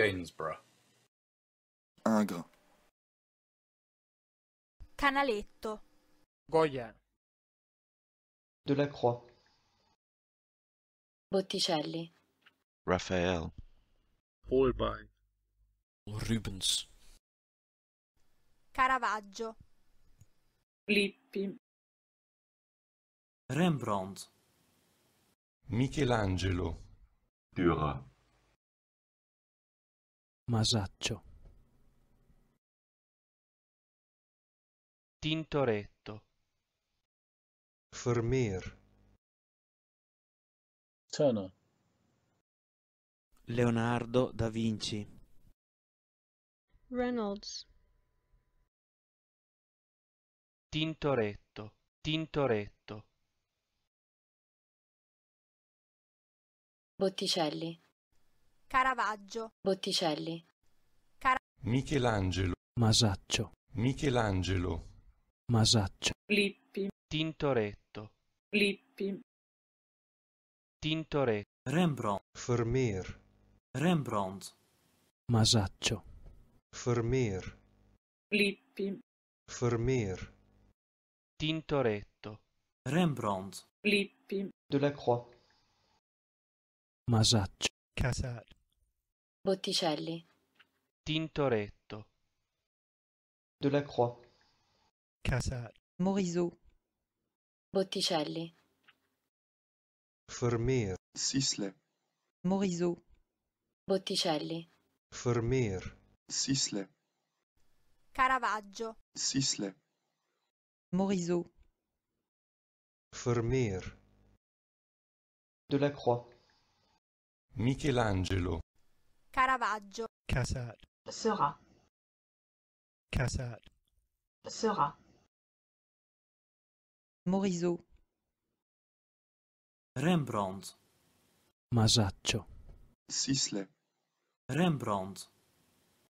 Gainsborough Agro ah, Canaletto Goya Croix. Botticelli Raphael Holbein Rubens Caravaggio Lippi Rembrandt Michelangelo Dürer Masaccio Tintoretto Vermeer Turner Leonardo da Vinci Reynolds Tintoretto Tintoretto Botticelli Caravaggio, Botticelli, Michelangelo, Masaccio, Michelangelo, Masaccio, Lippi, Tintoretto, Lippi, Tintoretto, Rembrandt, Vermeer, Rembrandt, Masaccio, Vermeer, Lippi, Vermeer, Tintoretto, Rembrandt, Lippi, Delacroix, Masaccio, Casal, botticelli Tintoretto De la Croix. Casal Morisot Botticelli Vermeer Sisle Morisot Botticelli Vermeer Sisle Caravaggio Sisle Morisot Vermeer Croix. Michelangelo Caravaggio Cassat sera Cassatt. sera Morisot Rembrandt Masaccio Sisley Rembrandt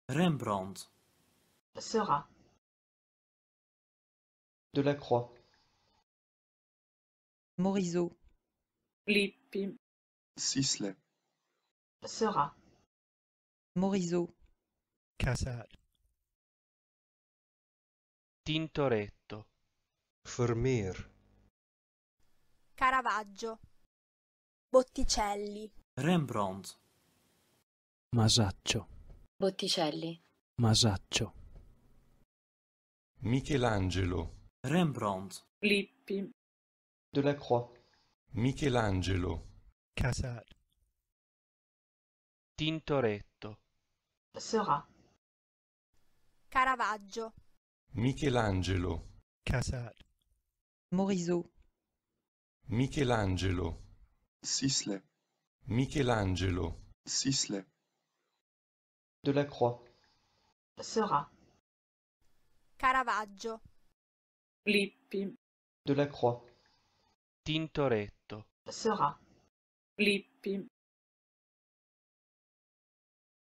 Rembrandt sera Delacroix Morisot Lippi Sisley sera morisot Casale Tintoretto Vermeer Caravaggio Botticelli Rembrandt Masaccio Botticelli Masaccio Michelangelo Rembrandt Lippi Delacroix Michelangelo Casale Tintoretto sera. Caravaggio. Michelangelo. Casal. Morisot. Michelangelo. Sisle. Michelangelo. Sisle. De la Croix. Sera. Caravaggio. Lippi. De la Croix. Tintoretto. Sera. Lippi.